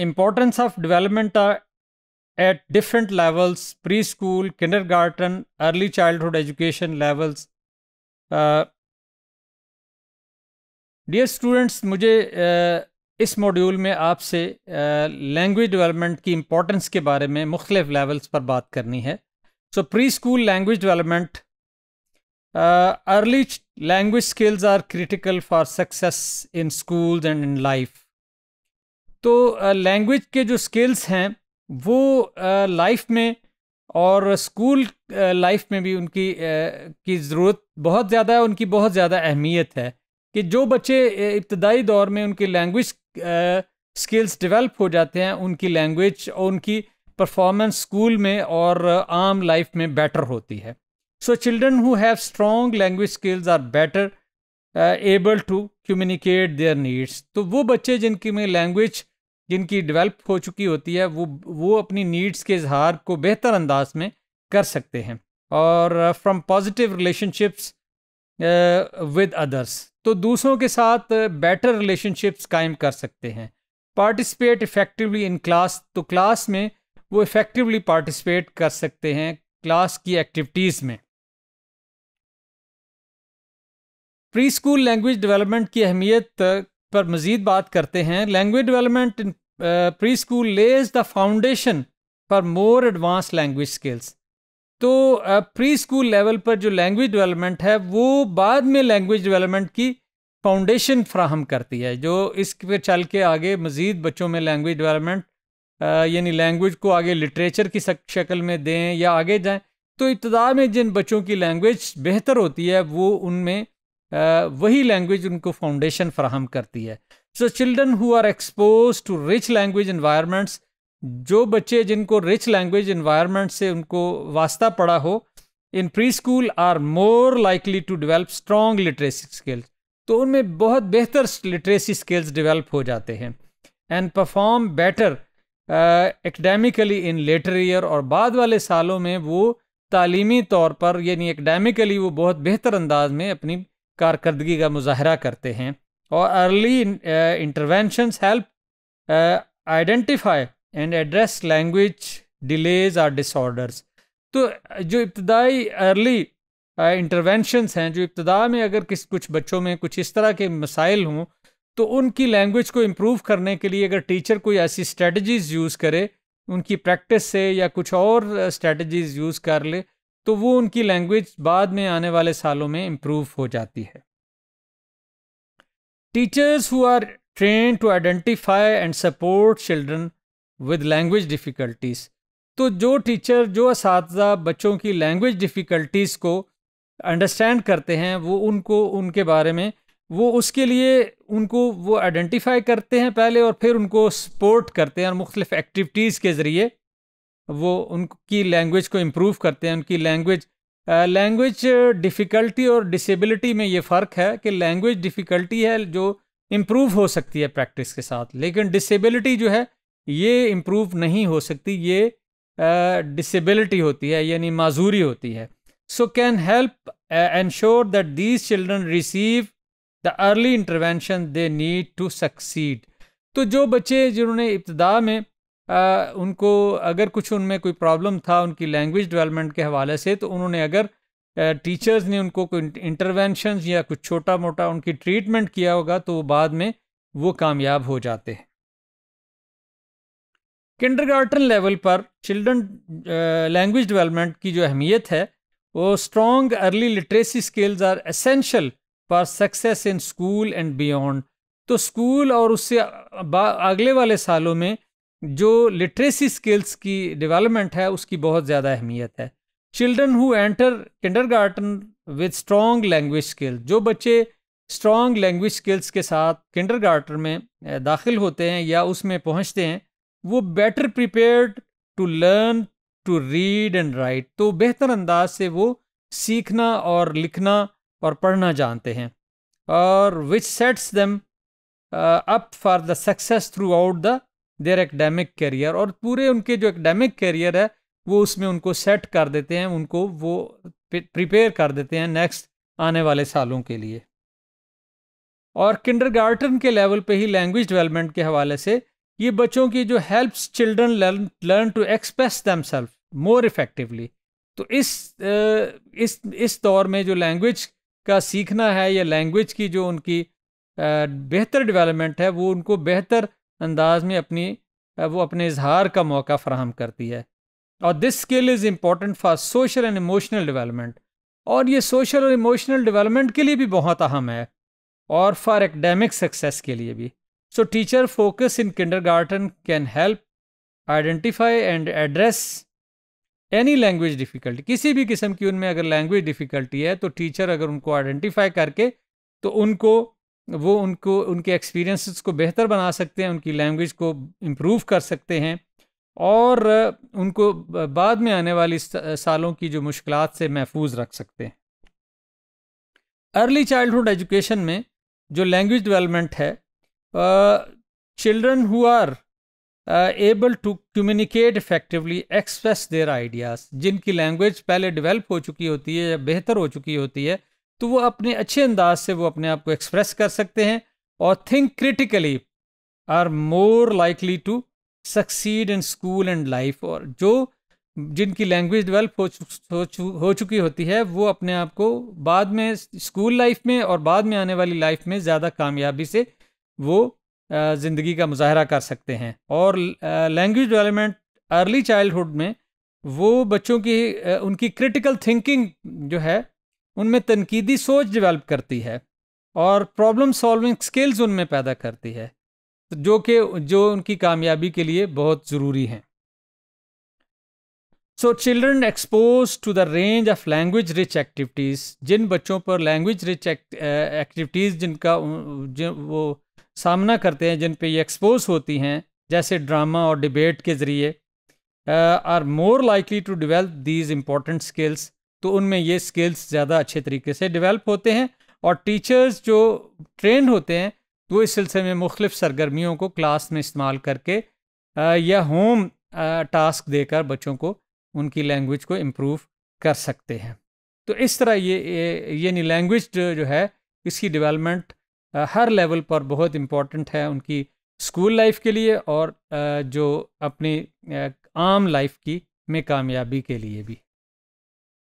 importance of development at different levels preschool kindergarten early childhood education levels uh, dear students मुझे uh, इस module में आपसे language uh, development की importance के बारे में मुख्तलिफ लेवल्स पर बात करनी है so preschool language development early language skills are critical for success in school and in life तो लैंग्वेज के जो स्किल्स हैं वो लाइफ में और स्कूल लाइफ में भी उनकी की ज़रूरत बहुत ज़्यादा है उनकी बहुत ज़्यादा अहमियत है कि जो बच्चे इब्तदाई दौर में उनकी लैंग्वेज स्किल्स डेवलप हो जाते हैं उनकी लैंग्वेज और उनकी परफॉर्मेंस स्कूल में और आम लाइफ में बेटर होती है so children who have strong language skills are better able to communicate their needs तो वो बच्चे जिनकी में लैंग्वेज जिनकी डेवलप हो चुकी होती है वो वो अपनी नीड्स के इजहार को बेहतर अंदाज में कर सकते हैं और from positive relationships with others तो दूसरों के साथ बेटर रिलेशनशिप्स कायम कर सकते हैं पार्टिसिपेट इफ़ेक्टिवली इन क्लास तो क्लास में वो इफ़ेक्टिवली पार्टिसिपेट कर सकते हैं क्लास की एक्टिविटीज़ में प्री स्कूल लैंग्वेज डेवलपमेंट की अहमियत पर मज़ीद बात करते हैं language development in preschool lays the foundation for more advance language skills तो प्री स्कूल लेवल पर जो लैंग्वेज डेवलपमेंट है वो बाद में लैंग्वेज डेवलपमेंट की फाउंडेशन फ्राहम करती है जो इस पे चल के आगे मज़ीद बच्चों में लैंग्वेज डेवलपमेंट uh, यानी लैंग्वेज को आगे लिटरेचर की शक्ल में दें या आगे जाएं तो इब्तदा में जिन बच्चों की लैंग्वेज बेहतर होती है वो उनमें वही लैंग्वेज उनको फाउंडेशन फराहम करती है so children who are expose to rich language environments जो बच्चे जिनको रिच लैंग्वेज इन्वायरमेंट से उनको वास्ता पड़ा हो in preschool are more likely to develop strong literacy skills तो उनमें बहुत बेहतर लिटरेसी स्किल्स डेवलप हो जाते हैं and perform better academically in later year और बाद वाले सालों में वो तालीमी तौर पर यानी एकेडमिकली वो बहुत बेहतर अंदाज में अपनी कारकर्दगी का मुजाहरा करते हैं और early interventions help identify and address language delays or disorders तो जो इब्तदाई अर्ली इंटरवेंशंस uh, हैं जो इब्तदा में अगर किस कुछ बच्चों में कुछ इस तरह के मसाइल हों तो उनकी लैंग्वेज को इम्प्रूव करने के लिए अगर टीचर कोई ऐसी स्ट्रेटजीज़ यूज़ करे उनकी प्रैक्टिस से या कुछ और स्ट्रेटजीज़ uh, यूज़ कर ले तो वो उनकी लैंग्वेज बाद में आने वाले सालों में इम्प्रूव हो जाती है teachers who are train to identify and support children with language difficulties तो जो टीचर जो इस बच्चों की लैंग्वेज डिफ़िकल्टीज़ को अंडरस्टैंड करते हैं वो उनको उनके बारे में वो उसके लिए उनको वो आइडेंटिफाई करते हैं पहले और फिर उनको सपोर्ट करते हैं और मुख्तलिफ़ एक्टिविटीज़ के ज़रिए वो उनकी लैंग्वेज को इम्प्रूव करते हैं उनकी लैंग्वेज लैंग्वेज डिफ़िकल्टी और डिसेबिलिटी में ये फ़र्क है कि लैंग्वेज डिफ़िकल्टी है जो इम्प्रूव हो सकती है प्रैक्टिस के साथ लेकिन डिसेबिलिटी जो है ये इम्प्रूव नहीं हो सकती ये डिसेबिलिटी uh, होती है यानी माजूरी होती है so can help ensure that these children receive the early intervention they need to succeed तो जो बच्चे जिन्होंने इब्तदा में उनको अगर कुछ उनमें कोई प्रॉब्लम था उनकी लैंग्वेज डेवलपमेंट के हवाले से तो उन्होंने अगर टीचर्स ने उनको कोई इंटरवेंशन या कुछ छोटा मोटा उनकी ट्रीटमेंट किया होगा तो वो बाद में वो कामयाब हो जाते हैं किंडरगार्टन लेवल पर चिल्ड्रन लैंग्वेज डेवलपमेंट की जो अहमियत है वो strong early literacy skills are essential for success in school and beyond तो स्कूल और उससे अगले वाले सालों में जो लिटरेसी स्किल्स की डेवलपमेंट है उसकी बहुत ज़्यादा अहमियत है children who enter kindergarten with strong language skill जो बच्चे स्ट्रॉन्ग लैंग्वेज स्किल्स के साथ किंडर गार्टन में दाखिल होते हैं या उसमें पहुँचते हैं वो better prepared to learn to read and write तो बेहतर अंदाज से वो सीखना और लिखना और पढ़ना जानते हैं और which sets them up for the success throughout the their academic career और पूरे उनके जो एकेडमिक करियर है वो उसमें उनको सेट कर देते हैं उनको वो प्रिपेयर कर देते हैं नेक्स्ट आने वाले सालों के लिए और किंडरगार्टन के लेवल पे ही लैंग्वेज डेवलपमेंट के हवाले से ये बच्चों की जो helps children learn to express them self more effectively तो इस इस इस दौर में जो लैंग्वेज का सीखना है या लैंग्वेज की जो उनकी बेहतर डेवलपमेंट है वो उनको बेहतर अंदाज में अपनी वो अपने इजहार का मौका फराहम करती है और this skill is important for social and emotional development और ये सोशल और इमोशनल डेवलपमेंट के लिए भी बहुत अहम है और फॉर एकेडमिक सक्सेस के लिए भी so teacher focus in kindergarten can help identify and address any language difficulty किसी भी किस्म की उनमें अगर लैंग्वेज डिफ़िकल्टी है तो टीचर अगर उनको आइडेंटिफाई करके तो उनको वो उनको उनके एक्सपीरियंसेस को बेहतर बना सकते हैं उनकी लैंग्वेज को इम्प्रूव कर सकते हैं और उनको बाद में आने वाली सालों की जो मुश्किल से महफूज रख सकते हैं अर्ली चाइल्डहुड एजुकेशन में जो लैंग्वेज डेवलपमेंट है children who are able to communicate effectively express their ideas जिनकी लैंग्वेज पहले डेवलप हो चुकी होती है या बेहतर हो चुकी होती है तो वो अपने अच्छे अंदाज से वो अपने आप को एक्सप्रेस कर सकते हैं और think critically are more likely to succeed in school and life और जो जिनकी लैंग्वेज डेवलप हो, चु, हो चुकी होती है वो अपने आप को बाद में स्कूल लाइफ में और बाद में आने वाली लाइफ में ज़्यादा कामयाबी से वो ज़िंदगी का मुजाहरा कर सकते हैं और लैंग्वेज डेवलपमेंट अर्ली चाइल्डहुड में वो बच्चों की उनकी क्रिटिकल थिंकिंग जो है उनमें तनकीदी सोच डिवेल्प करती है और प्रॉब्लम सॉल्विंग स्किल्स उनमें पैदा करती है जो कि जो उनकी कामयाबी के लिए बहुत ज़रूरी हैं so children expose to the range of language rich activities जिन बच्चों पर लैंग्वेज रिच एक्टिविटीज़ जिनका जिन वो सामना करते हैं जिन पे ये एक्सपोज होती हैं जैसे ड्रामा और डिबेट के ज़रिए are more likely to develop these important skills तो उनमें ये स्किल्स ज़्यादा अच्छे तरीके से डेवलप होते हैं और टीचर्स जो ट्रेन होते हैं तो इस सिलसिले में मुख्तफ सरगर्मियों को क्लास में इस्तेमाल करके या होम टास्क देकर बच्चों को उनकी लैंग्वेज को इम्प्रूव कर सकते हैं तो इस तरह ये यानी लैंग्वेज जो है इसकी डेवलपमेंट हर लेवल पर बहुत इम्पॉर्टेंट है उनकी स्कूल लाइफ के लिए और जो अपनी आम लाइफ की में कामयाबी के लिए भी